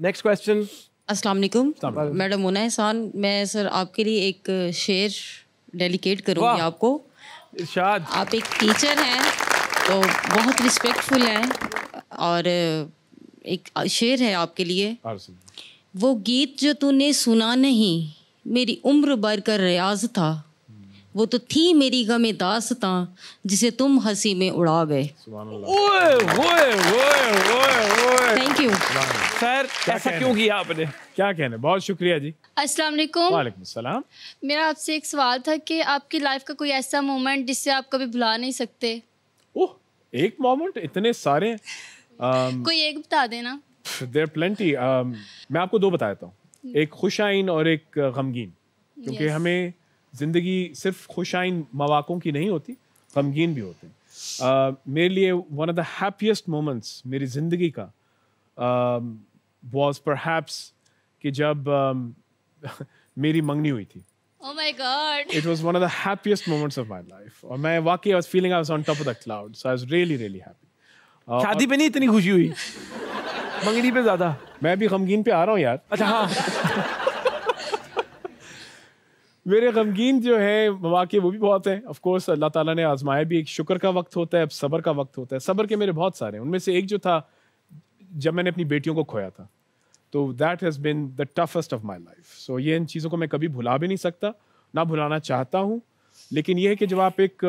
Next question अस्सलाम वालेकुम madam मुना एहसान मैं सर आपके लिए एक शेर डेडिकेट करूंगी आपको इरशाद आप एक टीचर हैं तो बहुत रिस्पेक्टफुल हैं और एक शेर है आपके लिए वो गीत जो तूने सुना नहीं मेरी उम्र भर का रियाज था वो तो थी मेरी गमे दासता जिसे तुम हंसी में उड़ा गए ओए ओए ओए ओए ओए थैंक यू सर ऐसा क्यों किया आपने क्या कहने बहुत शुक्रिया जी अस्सलाम वालेकुम सलाम मेरा आपसे एक सवाल था कि आपकी लाइफ का कोई ऐसा मोमेंट जिससे आप कभी भुला नहीं सकते ओह एक मोमेंट इतने सारे um, कोई एक बता देना देर प्लेंटी um, मैं आपको दो बता देता हूँ हम्म। एक खुशाइन और एक गमगीन क्योंकि yes. हमें ज़िंदगी सिर्फ खुशाइन आइन की नहीं होती गमगीन भी होते हैं uh, मेरे लिए one of the happiest moments मेरी ज़िंदगी का um, was perhaps कि जब um, मेरी मंगनी हुई थी Oh my God. It was one of the happiest moments of my life. और मैं वाकई I was feeling I was on top of the cloud. So I was really really happy. Uh, शादी पे नहीं इतनी खुशी हुई मंगनी पे ज्यादा मैं भी गमगीन पे आ रहा हूँ यार अच्छा हाँ मेरे गमगीन जो है वाकई वो भी बहुत हैं ऑफ कोर्स अल्लाह ताला ने आजमाया भी एक शुक्र का वक्त होता है अब सबर का वक्त होता है सबर के मेरे बहुत सारे हैं उनमें से एक जो था जब मैंने अपनी बेटियों को खोया था तो that has been the toughest of my life so ये इन चीज़ों को मैं कभी भुला भी नहीं सकता ना भुलाना चाहता हूँ लेकिन यह है कि जब आप एक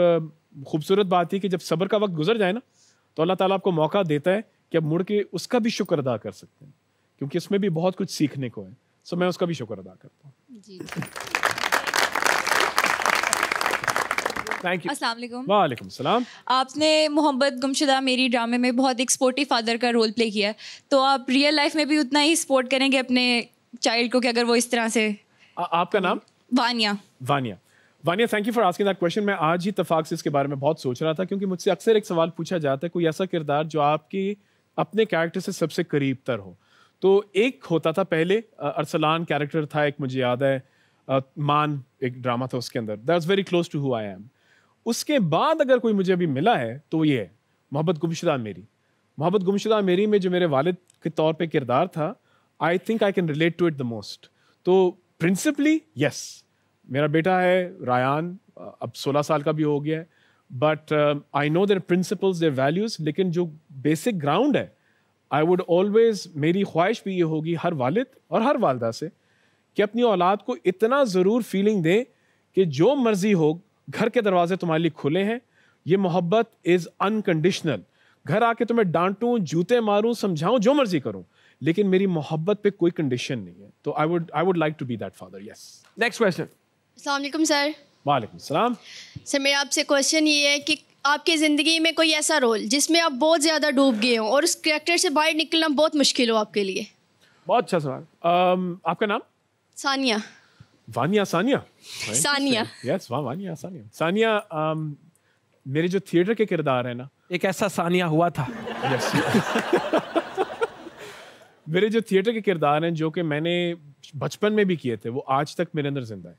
खूबसूरत बात है कि जब सब्र का वक्त गुजर जाए ना तो अल्लाह ताला आपको मौका देता है कि आप मुड़ के उसका भी शुक्र अदा कर सकते हैं क्योंकि उसमें भी बहुत कुछ सीखने को है सो मैं उसका भी शुक्र अदा करता हूँ थैंक यू सलाम आपने मोहब्बत गुमशुदा मेरी ड्रामे में बहुत एक स्पोर्टिव फादर का रोल प्ले किया तो आप रियल लाइफ में भी उतना ही सपोर्ट करेंगे अपने चाइल्ड को कि अगर वो इस तरह से आ, आपका नाम Vania Vania Vania thank you for asking that question मैं आज ही तफाक से इसके बारे में बहुत सोच रहा था क्योंकि मुझसे अक्सर एक सवाल पूछा जाता है कोई ऐसा किरदार जो आपकी अपने कैरेक्टर से सबसे करीब तर हो तो एक होता था पहले अरसलान कैरेक्टर था एक मुझे याद है मान एक ड्रामा था उसके अंदर that very close to who I am उसके बाद अगर कोई मुझे अभी मिला है तो ये है मोहब्बत गुमशुदा मेरी मोहब्बत गुमशुदा मेरी में जो मेरे वालिद के तौर पे किरदार था I think I can relate to it the most तो प्रिंसिपली यस मेरा बेटा है रायान अब 16 साल का भी हो गया है but I know their principles their values लेकिन जो बेसिक ग्राउंड है आई वुड ऑलवेज मेरी ख्वाहिश भी ये होगी हर वालिद और हर वालदा से कि अपनी औलाद को इतना ज़रूर फीलिंग दें कि जो मर्ज़ी हो घर के दरवाजे तुम्हारे लिए खुले हैं ये मोहब्बत इज़ अनकंडीशनल घर आके तुम्हें डांटूं जूते मारूं समझाऊं जो मर्जी करूं लेकिन मेरी मोहब्बत पे कोई कंडीशन नहीं है तो I would I would like to be that father yes next question अस्सलाम वालेकुम सर वालेकुम सलाम सर मेरा आपसे क्वेश्चन ये है कि आपकी ज़िंदगी में कोई ऐसा रोल जिसमें आप बहुत ज़्यादा डूब गए हों और उस करेक्टर से बाहर निकलना बहुत मुश्किल हो आपके लिए बहुत अच्छा सवाल आपका नाम सानिया वानिया सानिया सानिया यस वानिया सानिया सानिया um, मेरे जो थिएटर के किरदार है ना एक ऐसा सानिया हुआ था yes, मेरे जो थिएटर के किरदार हैं जो कि मैंने बचपन में भी किए थे वो आज तक मेरे अंदर जिंदा है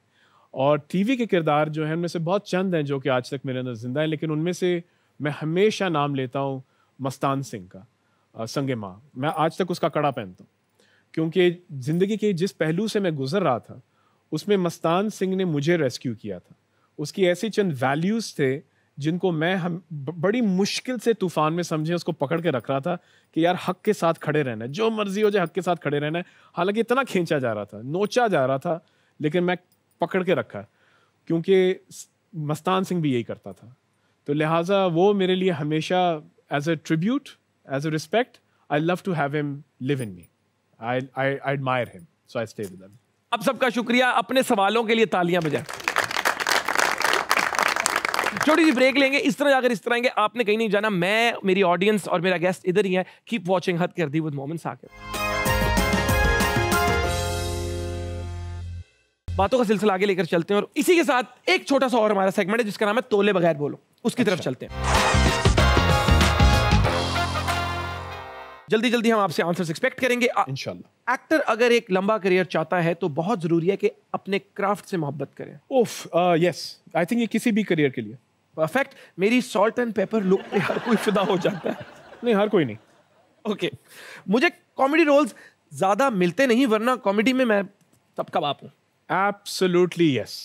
और टीवी के किरदार जो हैं उनमें से बहुत चंद हैं जो कि आज तक मेरे अंदर जिंदा है लेकिन उनमें से मैं हमेशा नाम लेता हूँ मस्तान सिंह का संगे माँ मैं आज तक उसका कड़ा पहनता हूँ क्योंकि ज़िंदगी के जिस पहलू से मैं गुजर रहा था उसमें मस्तान सिंह ने मुझे रेस्क्यू किया था उसकी ऐसे चंद वैल्यूज़ थे जिनको मैं हम बड़ी मुश्किल से तूफान में समझे उसको पकड़ के रख रहा था कि यार हक के साथ खड़े रहना है जो मर्जी हो जाए हक के साथ खड़े रहना है हालांकि इतना खींचा जा रहा था नोचा जा रहा था लेकिन मैं पकड़ के रखा क्योंकि मस्तान सिंह भी यही करता था तो लिहाजा वो मेरे लिए हमेशा as a tribute as a respect I love to have him live in me I I admire him so I stay with आप सबका शुक्रिया अपने सवालों के लिए तालियां बजाएं छोटी सी ब्रेक लेंगे इस तरह जाकर इस तरह आएंगे आपने कहीं नहीं जाना मैं मेरी ऑडियंस और मेरा गेस्ट इधर ही है कीप वॉचिंग हद कर दी विद मोमन साकिब बातों का सिलसिला आगे लेकर चलते हैं और इसी के साथ एक छोटा सा और हमारा सेगमेंट है जिसका नाम है तोले बगैर बोलो उसकी अच्छा। तरफ चलते हैं जल्दी जल्दी हम आपसे आंसर एक्सपेक्ट करेंगे इंशाल्लाह एक्टर अगर एक लंबा करियर चाहता है तो बहुत ज़रूरी है कि अपने क्राफ्ट से मोहब्बत करें ओफ यस आई थिंक ये किसी भी करियर के लिए परफेक्ट मेरी सॉल्ट एंड पेपर लुक पे हर कोई फिदा हो जाता है नहीं हर कोई नहीं ओके okay. मुझे कॉमेडी रोल्स ज़्यादा मिलते नहीं वरना कॉमेडी में मैं सबका बाप हूँ absolutely yes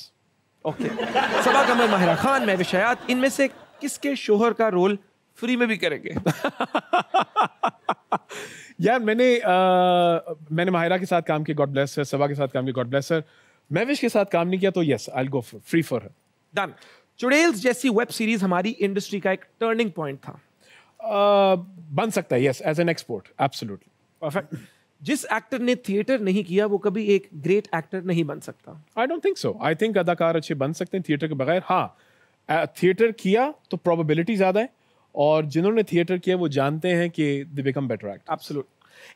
okay Saba Qamar Mahira Khan मैं विशयात इनमें से किसके शोहर का रोल फ्री में भी करेंगे यार मैंने आ, मैंने माहिरा के साथ काम किया गॉड ब्लेस सर सबा के साथ काम किया गॉड ब्लेस सर महविश के साथ काम नहीं किया तो yes I go free for her done Churails जैसी वेब सीरीज हमारी इंडस्ट्री का एक टर्निंग पॉइंट था आ, बन सकता है yes as an expert absolutely perfect जिस एक्टर ने थिएटर नहीं किया वो कभी एक ग्रेट एक्टर नहीं बन सकता I don't think so I think अदाकार अच्छे बन सकते हैं थिएटर के बगैर हाँ थिएटर किया तो प्रोबेबिलिटी ज़्यादा है और जिन्होंने थिएटर किया वो जानते हैं कि they become better actor absolute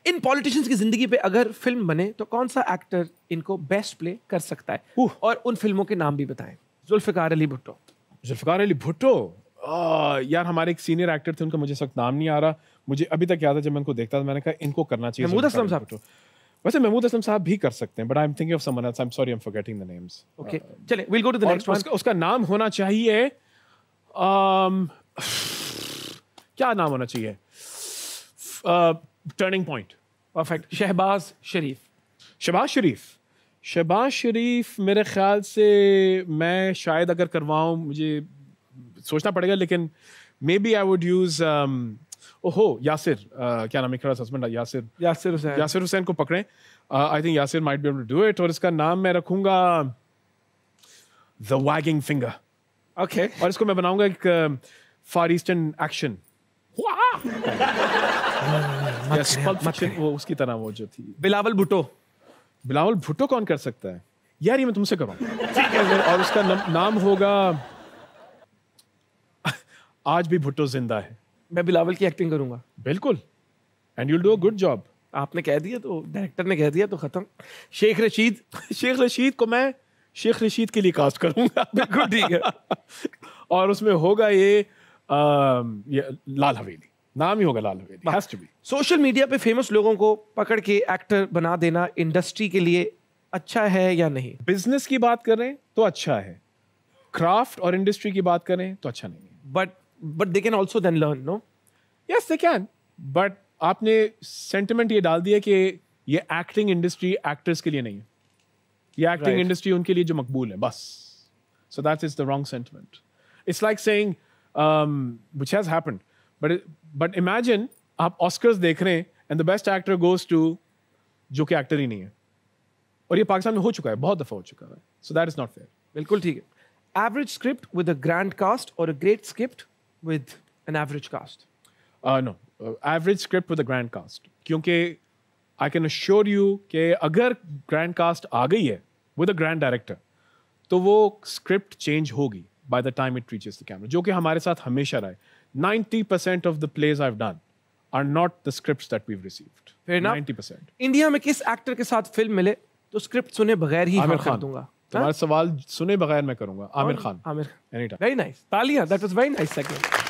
इन पॉलिटिशियंस की जिंदगी पे अगर फिल्म बने तो कौन सा एक्टर इनको बेस्ट प्ले कर सकता है और उन फिल्मों के नाम भी बताएं जुल्फिकार अली भुट्टो जुल्फिकार अली भुट्टो आ, यार हमारे एक सीनियर एक्टर थे उनका मुझे सख्त नाम नहीं आ रहा मुझे अभी तक याद है जब मैं उनको देखता था मैंने कहा इनको करना चाहिए महमूद असलम साहब तो वैसे महमूद असलम साहब भी कर सकते हैं but I am thinking of someone else I am sorry I am forgetting the names okay चले we will go to the next one उसका नाम होना चाहिए um, क्या नाम होना चाहिए turning point perfect Shahbaz Sharif Shahbaz Sharif Shahbaz Sharif मेरे ख्याल से मैं शायद अगर करवाऊँ मुझे सोचना पड़ेगा लेकिन maybe I would use ओहो यासिर uh, क्या नाम है हसबेंड यासिर यासिर हुसैन यासिर हुसैन को पकड़ें I uh, think Yasir might be able to do it और इसका नाम मैं रखूँगा द वैगिंग फिंगर ओके और इसको मैं बनाऊँगा एक फार ईस्टर्न एक्शन वो उसकी तरह वो जो थी बिलावल भुटो बिलावल भुटो कौन कर सकता है यार ये मैं तुमसे करवाऊँ और उसका नाम होगा आज भी भुट्टो जिंदा है मैं बिलावल की एक्टिंग करूंगा बिल्कुल and you'll do a good job आपने कह दिया तो डायरेक्टर ने कह दिया तो खत्म शेख रशीद शेख रशीद को मैं शेख रशीद के लिए कास्ट करूंगा बिल्कुल ठीक है और उसमें होगा ये, आ, ये लाल हवेली नाम ही होगा लाल हवेली सोशल मीडिया पे फेमस लोगों को पकड़ के एक्टर बना देना इंडस्ट्री के लिए अच्छा है या नहीं बिजनेस की बात करें तो अच्छा है क्राफ्ट और इंडस्ट्री की बात करें तो अच्छा नहीं है but but they can also then learn no yes they can but आपने सेंटिमेंट ये डाल दिया कि ये एक्टिंग इंडस्ट्री एक्टर्स के लिए नहीं है ये एक्टिंग right. इंडस्ट्री उनके लिए जो मकबूल है बस so that is the wrong sentiment it's like saying which has happened but but imagine आप ऑस्कर्स देख रहे हैं and the best actor goes to जो कि एक्टर ही नहीं है और ये पाकिस्तान में हो चुका है बहुत दफ़ा हो चुका है so that is not fair बिल्कुल ठीक है average script with a grand cast और a great script with an average cast no average script with a grand cast क्योंकि आई कैन अश्योर यू कि अगर ग्रैंड कास्ट आ गई है with a grand director तो वो स्क्रिप्ट चेंज होगी by the time it reaches the camera जो कि हमारे साथ हमेशा रहा है 90% of the plays I've done are not the scripts that we've received. Fair enough. 90%. India में किस एक्टर के साथ फिल्म मिले तो स्क्रिप्ट सुने बगैर ही आमिर खान दूंगा हाँ? सवाल सुने बगैर मैं करूंगा आमिर खान आमिर वेरी नाइस तालियां that was very nice segment